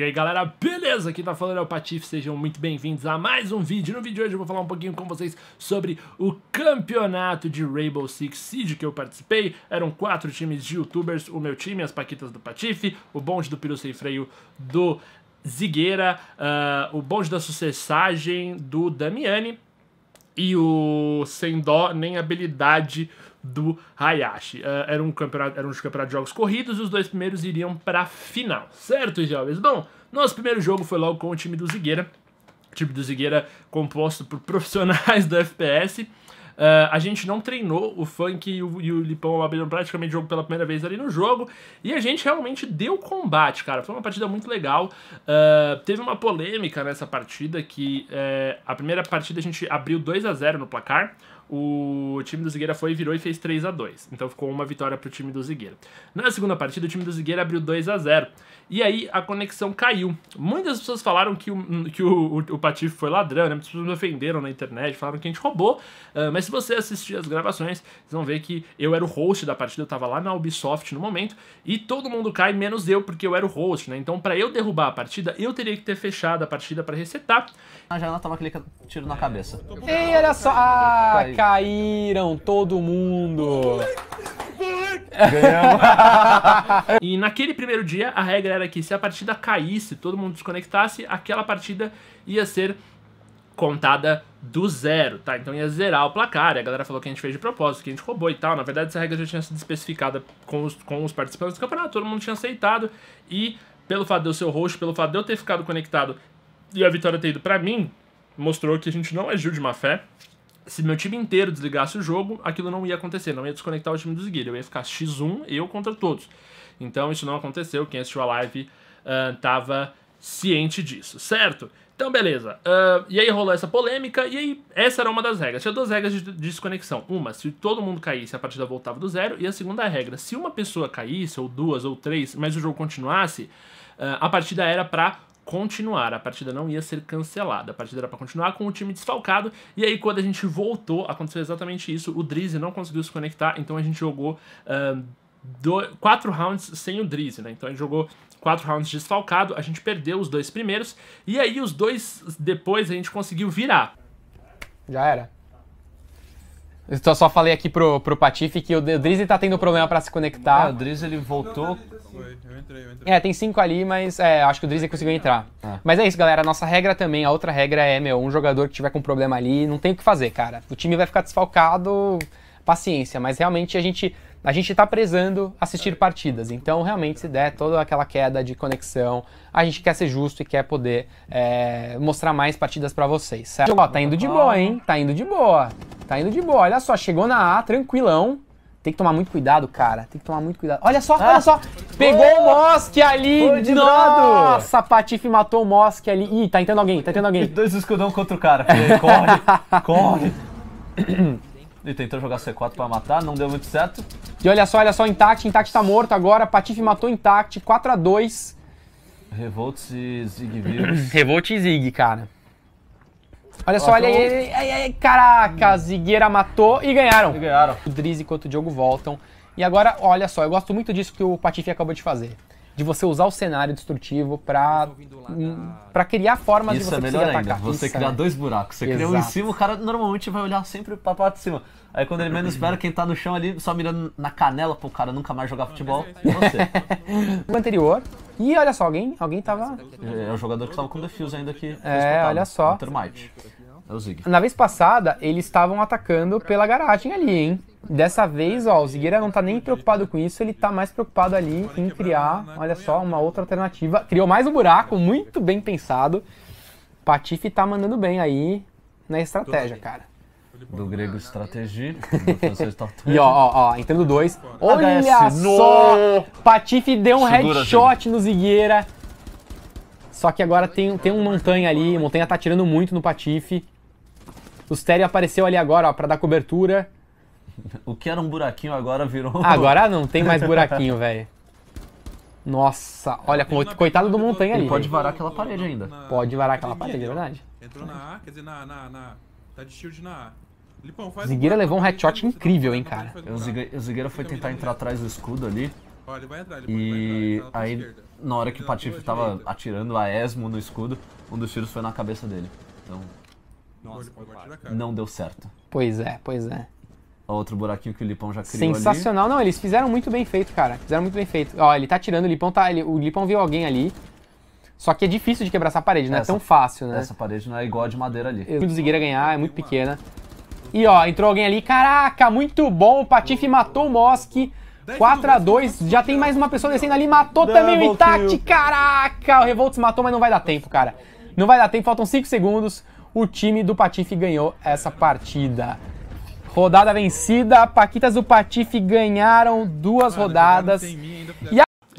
E aí galera, beleza? Aqui tá falando é o Patife, sejam muito bem-vindos a mais um vídeo. No vídeo de hoje eu vou falar um pouquinho com vocês sobre o campeonato de Rainbow Six Siege que eu participei. Eram quatro times de youtubers, o meu time, as Paquitas do Patife, o bonde do Piru Sem Freio do Zigueira, uh, o bonde da Sucessagem do Damiani e o Sem Dó Nem Habilidade do Hayashi. Uh, era, um campeonato, era um campeonato de jogos corridos e os dois primeiros iriam para final, certo, jovens? Bom, nosso primeiro jogo foi logo com o time do Zigueira, time do Zigueira composto por profissionais do FPS. Uh, é, a gente não treinou, o Funk e o, e o Lipão abriram praticamente o jogo pela primeira vez ali no jogo, e a gente realmente deu combate, cara. Foi uma partida muito legal. Uh, teve uma polêmica nessa partida que uh, a primeira partida a gente abriu 2 a 0 no placar o time do Zigueira foi, virou e fez 3 a 2 Então ficou uma vitória pro time do Zigueira. Na segunda partida, o time do Zigueira abriu 2 a 0 E aí a conexão caiu. Muitas pessoas falaram que o, que o, o, o Patife foi ladrão, né? Muitas pessoas me ofenderam na internet, falaram que a gente roubou. Uh, mas se você assistir as gravações, vocês vão ver que eu era o host da partida, eu estava lá na Ubisoft no momento. E todo mundo cai, menos eu, porque eu era o host, né? Então para eu derrubar a partida, eu teria que ter fechado a partida para resetar. A janela tava aquele tiro na cabeça. Ei, olha só! Ah, Caíram todo mundo. e naquele primeiro dia, a regra era que se a partida caísse, todo mundo desconectasse, aquela partida ia ser contada do zero, tá? Então ia zerar o placar. E a galera falou que a gente fez de propósito, que a gente roubou e tal. Na verdade, essa regra já tinha sido especificada com os, com os participantes do campeonato, todo mundo tinha aceitado. E pelo fato de eu ser pelo fato de eu ter ficado conectado e a vitória ter ido para mim, mostrou que a gente não agiu de má fé se meu time inteiro desligasse o jogo, aquilo não ia acontecer, não ia desconectar o time do Zgueira. Eu ia ficar X1, eu contra todos. Então isso não aconteceu, quem assistiu a live estava ah, ciente disso, certo? Então, beleza. Uh, e aí rolou essa polêmica, e aí essa era uma das regras. Tinha duas regras de desconexão. Uma, se todo mundo caísse, a partida voltava do zero. E a segunda regra, se uma pessoa caísse, ou duas, ou três, mas o jogo continuasse, uh, a partida era pra continuar. A partida não ia ser cancelada. A partida era para continuar com o time desfalcado. E aí, quando a gente voltou, aconteceu exatamente isso. O Drizzy não conseguiu se conectar, então a gente jogou. Uh, quatro rounds sem o Drizzy, né? Então a gente jogou quatro rounds desfalcado, a gente perdeu os dois primeiros, e aí os dois depois a gente conseguiu virar. Já era. Eu só falei aqui pro, pro Patife que o Drizzy tá tendo problema para se conectar. É, o Drizzy ele voltou. Assim, eu entrei, eu entrei. É, tem cinco ali, mas é, acho que o Drizzy conseguiu entrar. É. Mas é isso, galera. A nossa regra também, a outra regra é, meu, um jogador que tiver com problema ali, não tem o que fazer, cara. O time vai ficar desfalcado, paciência. Mas realmente a gente, a gente tá prezando assistir partidas. Então, realmente, se der toda aquela queda de conexão, a gente quer ser justo e quer poder é, mostrar mais partidas para vocês, certo? Ó, tá indo de boa, hein? Tá indo de boa. Tá indo de boa. Olha só, chegou na A, tranquilão. Tem que tomar muito cuidado, cara. Tem que tomar muito cuidado. Olha só, ah, olha só. Pegou o Mosque ali. De Nossa, Patife matou o Mosque ali. Ih, tá entrando alguém, tá entrando alguém. Dois escudão contra o cara. Corre, corre. Ele tentou jogar C4 pra matar, não deu muito certo. E olha só, olha só, Intact. Intact tá morto agora. Patife matou Intact. 4x2. Revolt e Zig Virus. Revolt e Zig, cara. Olha só, olha aí, aí, aí, caraca, hum. Zigueira matou e ganharam. E ganharam. O Drizzy quanto o Diogo voltam. E agora, olha só, eu gosto muito disso que o Patife acabou de fazer. De você usar o cenário destrutivo pra, na... pra criar formas Isso de você é melhor ainda, atacar. Você Isso, é. criar né? dois buracos. Você Exato. cria um em cima, o cara normalmente vai olhar sempre pra parte de cima. Aí quando ele menos espera, quem tá no chão ali, só mirando na canela pro cara nunca mais jogar futebol, é você. o anterior. E olha só, alguém, alguém tava. É, é o jogador que tava com o defuse ainda aqui. É, olha só. Termite. É o Zig. Na vez passada, eles estavam atacando pela garagem ali, hein? Dessa vez, ó, o Zigueira não tá nem preocupado com isso, ele tá mais preocupado ali em criar, olha só, uma outra alternativa. Criou mais um buraco, muito bem pensado. Patife tá mandando bem aí na estratégia, cara do grego estratégia, E ó, ó, ó, entrando dois. Olha HS, só! No! Patife deu um Segura, headshot no Zigueira. Só que agora tem, tem um Montanha ali, Montanha tá atirando muito no Patife. O Stério apareceu ali agora, ó, pra dar cobertura. O que era um buraquinho agora virou... Ah, agora não tem mais buraquinho, velho. Nossa, olha, coitado do Montanha ali. Ele pode varar aquela parede ainda. Pode varar aquela parede, é verdade. Entrou na A, quer dizer, na... na, na... Tá de shield na A. Lipão, Zigueira um levou um headshot tá incrível, hein, cara. O Zigueira, Zigueira foi tentar entrar atrás do escudo ali. Ó, ele vai entrar, ele e vai entrar, tá aí, na hora que o Patife tava direita. atirando a Esmo no escudo, um dos tiros foi na cabeça dele. Então, Nossa, não deu certo. Pois é, pois é. Outro buraquinho que o Lipão já criou Sensacional, ali. não, eles fizeram muito bem feito, cara. Fizeram muito bem feito. Ó, ele tá atirando, o Lipão tá... Ele, o Lipão viu alguém ali, só que é difícil de quebrar essa parede, não é essa, é tão fácil, né? Essa parede não é igual a de madeira ali. O do Zigueira ganhar é muito pequena. E ó, entrou alguém ali. Caraca, muito bom. O Patife matou o Mosque. 4x2, já tem mais uma pessoa descendo ali, matou Double também o Itachi, caraca! O se matou, mas não vai dar tempo, cara. Não vai dar tempo, faltam 5 segundos. O time do Patife ganhou essa partida. Rodada vencida, Paquitas do Patife ganharam duas rodadas.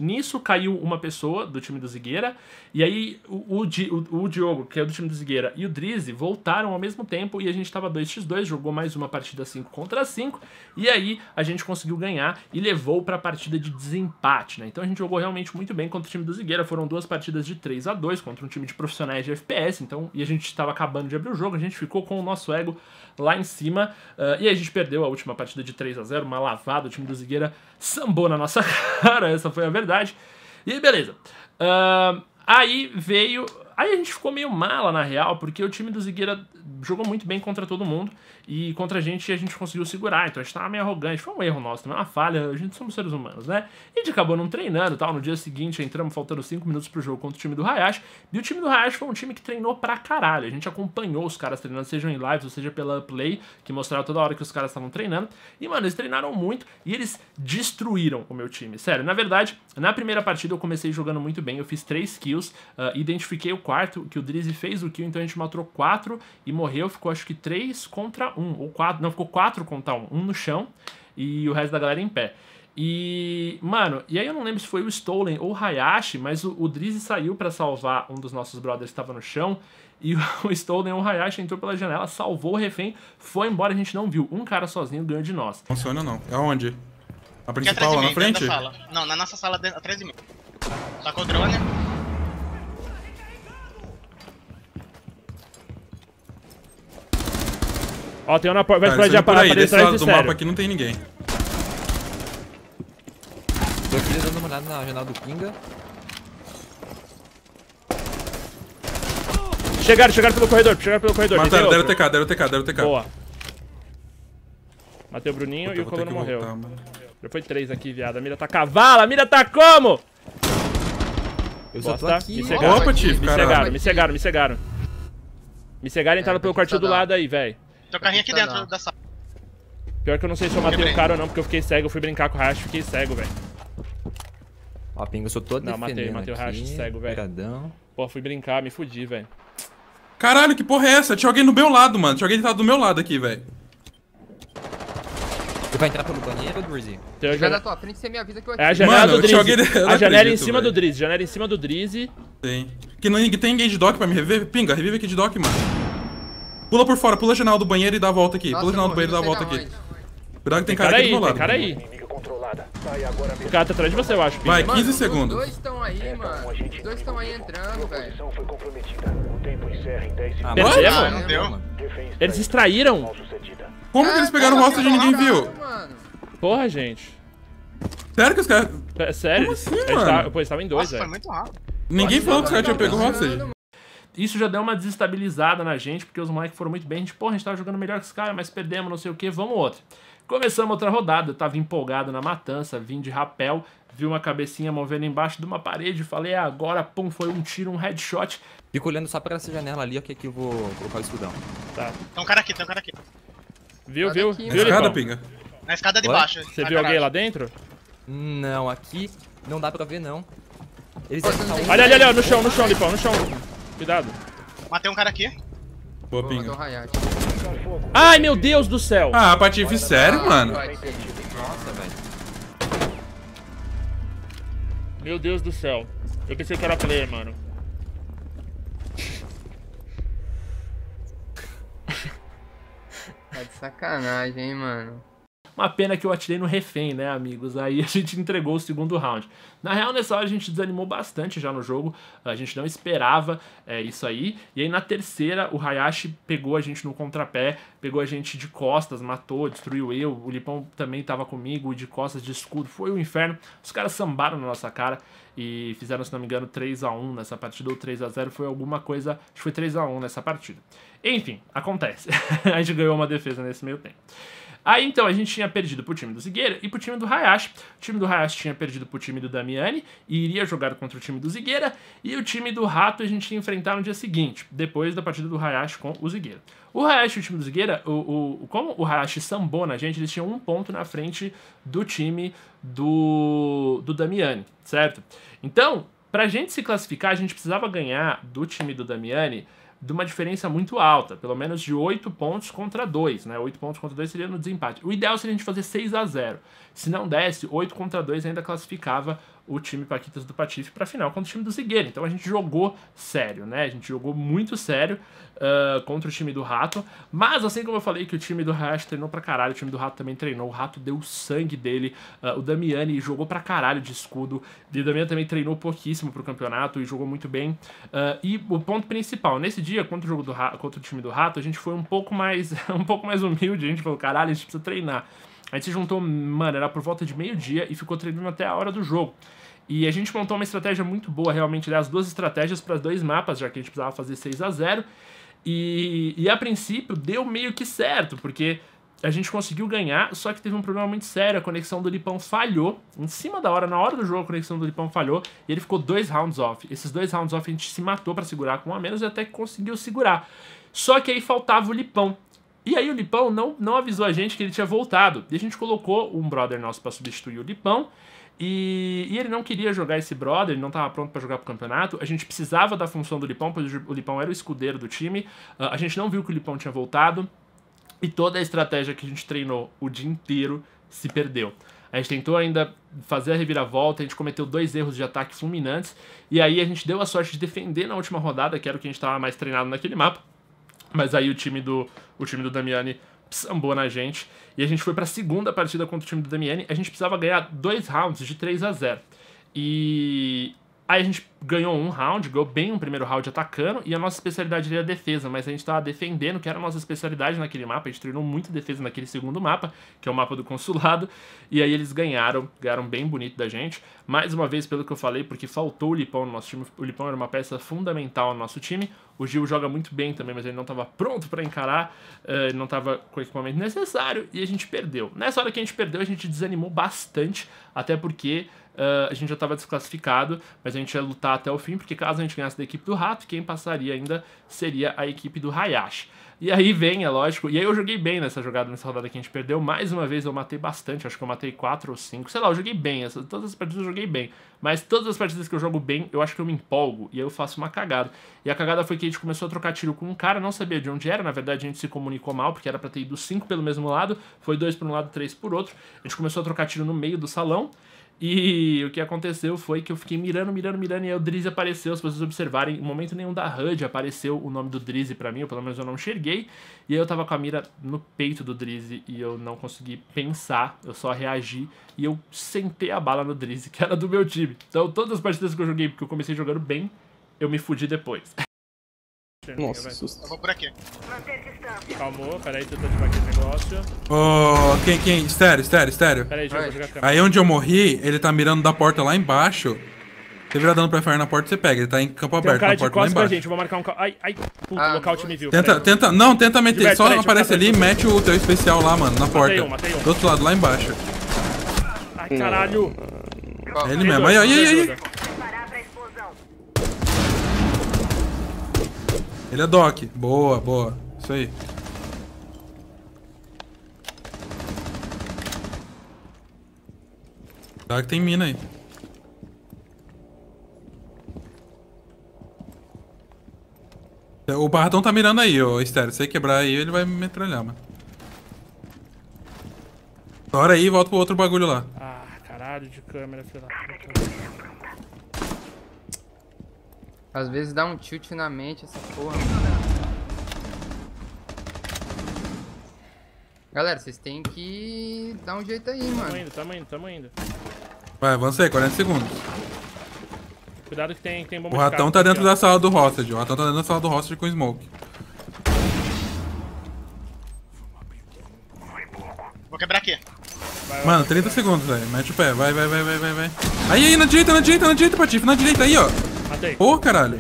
Nisso caiu uma pessoa do time do Zigueira. E aí o, o, o, Diogo, que é do time do Zigueira, e o Drizzy voltaram ao mesmo tempo. E a gente tava 2x2, jogou mais uma partida 5 contra 5. E aí a gente conseguiu ganhar e levou para a partida de desempate, né? Então a gente jogou realmente muito bem contra o time do Zigueira. Foram duas partidas de 3 a 2 contra um time de profissionais de FPS. Então, e a gente tava acabando de abrir o jogo, a gente ficou com o nosso ego lá em cima. Uh, e a gente perdeu a última partida de 3 a 0 uma lavada. O time do Zigueira sambou na nossa cara. Essa foi a verdade verdade. E beleza. Uh, aí veio. Aí a gente ficou meio mala, na real, porque o time do Zigueira jogou muito bem contra todo mundo e contra a gente a gente conseguiu segurar, então a gente tava tá meio arrogante, foi um erro nosso, também é uma falha, a gente somos seres humanos, né? E a gente acabou não treinando tal, no dia seguinte entramos faltando 5 minutos pro jogo contra o time do Hayashi, e o time do Hayashi foi um time que treinou pra caralho, a gente acompanhou os caras treinando, sejam em lives ou seja pela Play, que mostrava toda hora que os caras estavam treinando, e mano, eles treinaram muito e eles destruíram o meu time, sério, na verdade, na primeira partida eu comecei jogando muito bem, eu fiz 3 kills, uh, identifiquei o quarto, que o Drizzy fez o kill, então a gente matou 4 e morreu, ficou acho que 3 contra 1, ou 4, não, ficou 4 contra 1, um no chão e o resto da galera em pé. E, mano, e aí eu não lembro se foi o Stolen ou o Hayashi, mas o, o Drizzy saiu para salvar um dos nossos brothers que tava no chão. E o, Stolen ou o Hayashi entrou pela janela, salvou o refém, foi embora, a gente não viu. Um cara sozinho ganhou de nós. Funciona não. É onde? a principal, lá na frente? Não, na nossa sala, de, atrás de mim. Sacou tá o drone? Ó, tem uma na porta. Vai explodir a parada. Desse lado do mapa aqui não tem ninguém. Tô aqui dando uma olhada na janela do kinga. Chegaram, chegaram pelo corredor, chegaram pelo corredor. Mataram, deram TK, deram TK, deram TK. Boa. Matei o Bruninho Puta, e o Colono morreu. Voltar, Já foi três aqui, viado. A mira tá cavala, a mira tá como? Eu Bosta. só tô aqui. Me cegaram, Opa, me, cegaram me cegaram, me cegaram, me cegaram. Me cegaram e entraram é, pelo quartinho do lado aí, velho. Tem um carrinho aqui dentro da sala. Pior que eu não sei se eu matei Quebrei. o cara ou não, porque eu fiquei cego. Eu fui brincar com o Rash fiquei cego, velho. Ó, pinga, eu sou todo Não, matei, matei aqui. o Rash cego, velho. Pô, fui brincar, me fudi, velho. Caralho, que porra é essa? Tinha alguém do meu lado, mano. Tinha alguém que tava do meu lado aqui, velho. Tu vai entrar pelo banheiro, Drizzy? Tem a da tua frente, você me avisa que eu atiro. É a janela Mano, do Drizzy. Alguém... A janela acredito, em cima véio. do Drizzy, janela em cima do Drizzy. Tem. Que não tem de doc pra me reviver? Pinga, revive aqui de doc, mano. Pula por fora, pula a janela do banheiro e dá a volta aqui. Nossa, pula a janela do banheiro e dá a volta aqui. Cuidado que tem, tem cara, cara aqui aí, do meu lado. cara aí. O cara tá atrás de você, eu acho. Vai, 15 mano, segundos. dois estão aí, mano. dois estão aí entrando, velho. Ah, não, é, mano. não deu, mano. Eles distraíram. Como que eles ah, pegaram o tá rosto de ninguém viu? Porra, gente. Sério que os caras... É, sério? Como assim, tá- mano? pô, eles estavam em dois, velho. foi muito rápido. Ninguém tá falou que os caras tinham pego o hostage. Isso já deu uma desestabilizada na gente, porque os moleques foram muito bem. A gente, porra, a gente tava jogando melhor que os caras, mas perdemos, não sei o que, vamos outra. Começamos outra rodada, eu tava empolgado na matança, vim de rapel, vi uma cabecinha movendo embaixo de uma parede, falei, ah, agora, pum, foi um tiro, um headshot. Fico olhando só pra essa janela ali, ó, que aqui eu vou colocar o escudão. Tá. Tem um cara aqui, tem um cara aqui. Viu, Nada viu? Aqui, viu, Na né? escada, pinga. Na escada de baixo. Você viu alguém lá dentro? Não, aqui não dá pra ver, não. Eles oh, estão... Olha, olha, olha, no chão, no chão, Lipão, no chão. Cuidado. Matei um cara aqui. Boa, Boa pinga. Ai, meu Deus do céu. Ah, Patife, sério, ah, mano? Tipo, nossa, velho. Meu Deus do céu. Eu pensei que era player, mano. Tá de sacanagem, hein, mano. Uma pena que eu atirei no refém, né, amigos? Aí a gente entregou o segundo round. Na real, nessa hora a gente desanimou bastante já no jogo. A gente não esperava é, isso aí. E aí na terceira, o Hayashi pegou a gente no contrapé, pegou a gente de costas, matou, destruiu eu. O Lipão também estava comigo, de costas, de escudo. Foi o um inferno. Os caras sambaram na nossa cara e fizeram, se não me engano, 3 a 1 nessa partida ou 3 a 0 Foi alguma coisa. Acho que foi 3 a 1 nessa partida. Enfim, acontece. a gente ganhou uma defesa nesse meio tempo. Aí então a gente tinha perdido pro time do Zigueira e pro time do Hayashi. O time do Hayashi tinha perdido pro time do Damiani e iria jogar contra o time do Zigueira. E o time do Rato a gente ia enfrentar no dia seguinte, depois da partida do Hayashi com o Zigueira. O Hayashi e o time do Zigueira, o, o, como o Hayashi sambou na gente, eles tinham um ponto na frente do time do, do Damiani, certo? Então, pra gente se classificar, a gente precisava ganhar do time do Damiani de uma diferença muito alta, pelo menos de 8 pontos contra 2, né? 8 pontos contra 2 seria no desempate. O ideal seria a gente fazer 6 a 0. Se não desse, 8 contra 2 ainda classificava o time Paquitas do Patife para a final contra o time do Zigueira. Então a gente jogou sério, né? A gente jogou muito sério uh, contra o time do Rato. Mas assim como eu falei que o time do Hash treinou pra caralho, o time do Rato também treinou. O Rato deu o sangue dele. Uh, o Damiani jogou pra caralho de escudo. E o Damiani também treinou pouquíssimo pro campeonato e jogou muito bem. Uh, e o ponto principal, nesse dia contra o, jogo do Rato, contra o time do Rato, a gente foi um pouco mais, um pouco mais humilde. A gente falou, caralho, a gente precisa treinar. A gente se juntou, mano, era por volta de meio-dia e ficou treinando até a hora do jogo. E a gente montou uma estratégia muito boa, realmente, né? as duas estratégias para dois mapas, já que a gente precisava fazer 6 a 0 e, e a princípio deu meio que certo, porque a gente conseguiu ganhar, só que teve um problema muito sério. A conexão do Lipão falhou. Em cima da hora, na hora do jogo, a conexão do Lipão falhou. E ele ficou dois rounds off. Esses dois rounds off a gente se matou para segurar com um a menos e até conseguiu segurar. Só que aí faltava o Lipão. E aí o Lipão não, não avisou a gente que ele tinha voltado. E a gente colocou um brother nosso para substituir o Lipão. E, e, ele não queria jogar esse brother, ele não estava pronto para jogar pro campeonato. A gente precisava da função do Lipão, pois o Lipão era o escudeiro do time. Ah, a gente não viu que o Lipão tinha voltado. E toda a estratégia que a gente treinou o dia inteiro se perdeu. A gente tentou ainda fazer a reviravolta, a gente cometeu dois erros de ataque fulminantes. E aí a gente deu a sorte de defender na última rodada, que era o que a gente estava mais treinado naquele mapa mas aí o time do, o time do Damiani sambou na gente. E a gente foi para a segunda partida contra o time do Damiani. A gente precisava ganhar dois rounds de 3 a 0 E aí a gente ganhou um round, ganhou bem um primeiro round atacando, e a nossa especialidade era é a defesa, mas a gente estava defendendo, que era a nossa especialidade naquele mapa, a gente treinou muito defesa naquele segundo mapa, que é o mapa do consulado, e aí eles ganharam, ganharam bem bonito da gente, mais uma vez pelo que eu falei, porque faltou o Lipão no nosso time, o Lipão era uma peça fundamental no nosso time, o Gil joga muito bem também, mas ele não estava pronto para encarar, eh, ele não estava com o equipamento necessário, e a gente perdeu. Nessa hora que a gente perdeu, a gente desanimou bastante, até porque... Eh, a gente já estava desclassificado, mas a gente ia lutar lutar até o fim, porque caso a gente ganhasse da equipe do Rato, quem passaria ainda seria a equipe do Hayashi. E aí vem, é lógico, e aí eu joguei bem nessa jogada, nessa rodada que a gente perdeu, mais uma vez eu matei bastante, acho que eu matei 4 ou 5, sei lá, eu joguei bem, essas todas as partidas eu joguei bem, mas todas as partidas que eu jogo bem, eu acho que eu me empolgo, e aí eu faço uma cagada. E a cagada foi que a gente começou a trocar tiro com um cara, não sabia de onde era, na verdade a gente se comunicou mal, porque era pra ter ido 5 pelo mesmo lado, foi 2 por um lado, 3 por outro, a gente começou a trocar tiro no meio do salão, e o que aconteceu foi que eu fiquei mirando, mirando, mirando, e aí o Drizzy apareceu. Se vocês observarem, em momento nenhum da HUD apareceu o nome do Drizzy pra mim, ou pelo menos eu não enxerguei. E aí eu tava com a mira no peito do Drizzy e eu não consegui pensar, eu só reagi e eu sentei a bala no Drizzy, que era do meu time. Então todas as partidas que eu joguei, porque eu comecei jogando bem, eu me fudi depois. Nossa, Eu vou por aqui. Calmou, peraí, tenta ativar aquele negócio. Ô, oh, quem, quem? Estéreo, estéreo, estéreo. Peraí, deixa eu jogar câmera. Aí onde eu morri, ele tá mirando da porta lá embaixo. Você virar dando pra fire na porta, você pega. Ele tá em campo aberto, um na porta lá embaixo. Gente, vou marcar um... Ai, ai, puto, ah, local me viu. Tenta, tenta, não, tenta meter. Gilberto, Só peraí, aparece ali, mete o teu especial lá, mano, na porta. um, matei um. Do outro lado, lá embaixo. Ai, caralho. É ele mesmo. Aí, aí, aí, aí. Ele é Doc. Boa, boa. Isso aí. Cuidado que tem mina aí. É, o Barratão tá mirando aí, ô Estéreo. Se você quebrar aí, ele vai me metralhar, mano. Estoura aí e volta pro outro bagulho lá. Ah, caralho de câmera, filha Às vezes dá um tilt na mente essa porra, mano. Galera, vocês têm que dar um jeito aí, tamo mano. Tamo indo, tamo indo, tamo indo. Vai, avancei, 40 segundos. Cuidado que tem, tem bomba O ratão tá dentro aqui, da sala do hostage. O ratão tá dentro da sala do hostage com smoke. Vou quebrar aqui. Vai, mano, 30 vai. segundos, velho. Mete o pé. Vai, vai, vai, vai, vai, vai. Aí, aí, na direita, na direita, na direita, Patife. Na direita aí, ó. Matei. Ô, oh, caralho.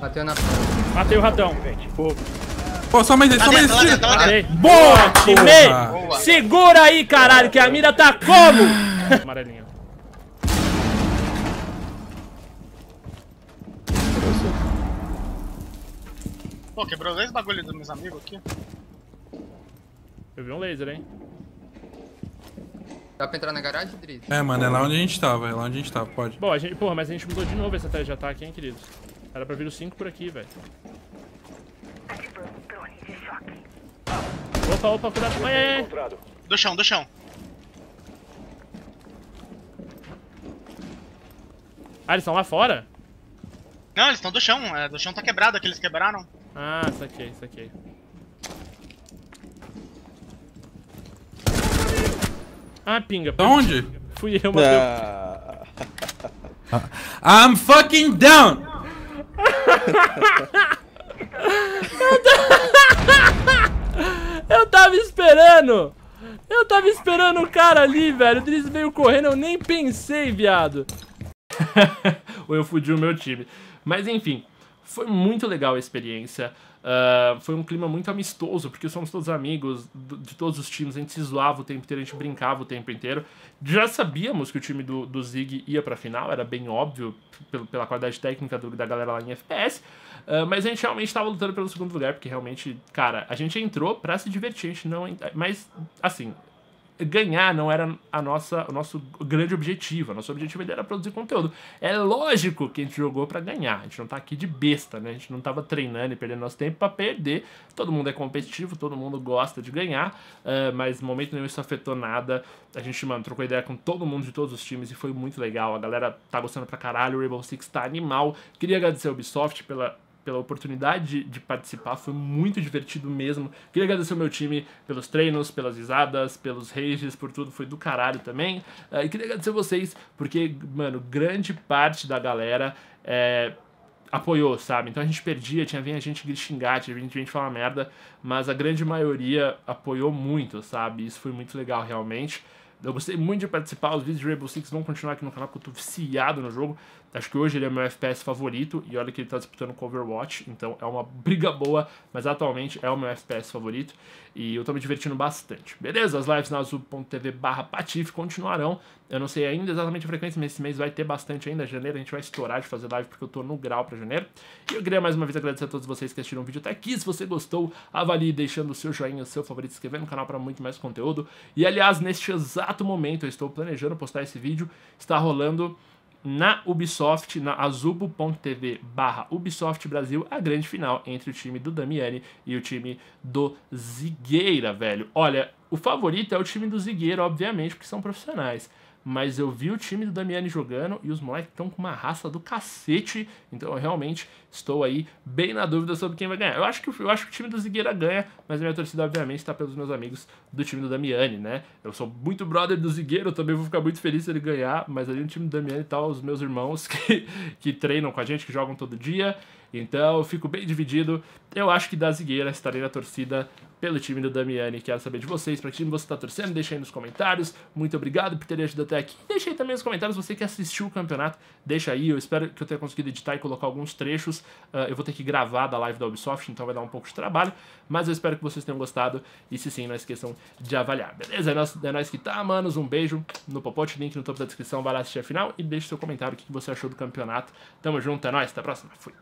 Bateu na frente. Matei o ratão. gente. Fogo. Pô, só mais esse, só mais esse. Boa, time! Segura aí, caralho, que a mira tá como? Amarelinho. Pô, quebrou dois bagulho dos meus amigos aqui. Eu vi um laser, hein? Dá pra entrar na garagem, Drizzy? É, mano, é lá onde a gente tava, é lá onde a gente tava, pode. Bom, a gente, porra, mas a gente mudou de novo essa tela de ataque, hein, queridos? Era pra vir os 5 por aqui, velho. Opa, opa, cuidado. Ai, ai, Do chão, do chão. Ah, eles estão lá fora? Não, eles estão do chão. É, do chão tá quebrado, aqueles quebraram. Ah, saquei, saquei. Ah, pinga. Da onde? Fui eu, mas ah. eu... I'm fucking down! tava esperando o cara ali, velho. O Drizzy veio correndo, eu nem pensei, viado. Ou eu fudi o meu time. Mas enfim, foi muito legal a experiência. Uh, foi um clima muito amistoso, porque somos todos amigos de todos os times. A gente se zoava o tempo inteiro, a gente brincava o tempo inteiro. Já sabíamos que o time do, do Zig ia pra final, era bem óbvio pela qualidade técnica do, da galera lá em FPS. Uh, ah, mas a gente realmente estava lutando pelo segundo lugar, porque realmente, cara, a gente entrou pra se divertir, a gente não. Mas, assim, ganhar, não era a nossa, o nosso grande objetivo. Nosso objetivo era produzir conteúdo. É lógico que a gente jogou para ganhar. A gente não tá aqui de besta, né? A gente não tava treinando e perdendo nosso tempo para perder. Todo mundo é competitivo, todo mundo gosta de ganhar, uh, mas no momento nenhum isso afetou nada. A gente, mano, trocou ideia com todo mundo de todos os times e foi muito legal. A galera tá gostando pra caralho, o Rainbow Six tá animal. Queria agradecer a Ubisoft pela pela oportunidade de, de participar, foi muito divertido mesmo. Queria agradecer o meu time pelos treinos, pelas risadas, pelos rages, por tudo, foi do caralho também. Uh, e queria agradecer vocês, porque, mano, grande parte da galera é, apoiou, sabe? Então a gente perdia, tinha a gente xingar, tinha a gente falar merda, mas a grande maioria apoiou muito, sabe? Isso foi muito legal, realmente. Eu gostei muito de participar, os vídeos de Rainbow Six vão continuar aqui no canal, porque eu tô viciado no jogo. Acho que hoje ele é meu FPS favorito, e olha que ele tá disputando com Overwatch, então é uma briga boa, mas atualmente é o meu FPS favorito, e eu tô me divertindo bastante. Beleza? As lives na azul.tv barra Patife continuarão, eu não sei ainda exatamente a frequência, mas esse mês vai ter bastante ainda. Janeiro a gente vai estourar de fazer live porque eu tô no grau para janeiro. E eu queria mais uma vez agradecer a todos vocês que assistiram o vídeo até aqui. Se você gostou, avalie deixando o seu joinha, o seu favorito, se inscrevendo no canal para muito mais conteúdo. E aliás, neste exato momento eu estou planejando postar esse vídeo. Está rolando na Ubisoft, na azubo.tv barra Ubisoft Brasil, a grande final entre o time do Damiani e o time do Zigueira, velho. Olha, o favorito é o time do Zigueira, obviamente, porque são profissionais mas eu vi o time do Damiani jogando e os moleques estão com uma raça do cacete. Então eu realmente estou aí bem na dúvida sobre quem vai ganhar. Eu acho que, eu acho que o time do Zigueira ganha, mas a minha torcida, obviamente, está pelos meus amigos do time do Damiani, né? Eu sou muito brother do Zigueira, eu também vou ficar muito feliz se ele ganhar, mas ali no time do Damiani tá os meus irmãos que, que treinam com a gente, que jogam todo dia. Então eu fico bem dividido. Eu acho que da Zigueira estarei na torcida pelo time do Damiani. Quero saber de vocês, para que time você está torcendo, deixa aí nos comentários. Muito obrigado por terem ajudado até aqui. Deixa aí também nos comentários, você que assistiu o campeonato, deixa aí. Eu espero que eu tenha conseguido editar e colocar alguns trechos. Uh, eu vou ter que gravar da live da Ubisoft, então vai dar um pouco de trabalho. Mas eu espero que vocês tenham gostado. E se sim, não esqueçam de avaliar. Beleza? É nóis, é nóis que tá, manos. Um beijo no popote, link no topo da descrição. Vai lá assistir a final e deixa seu comentário o que você achou do campeonato. Tamo junto, é nóis. Até a próxima. Fui.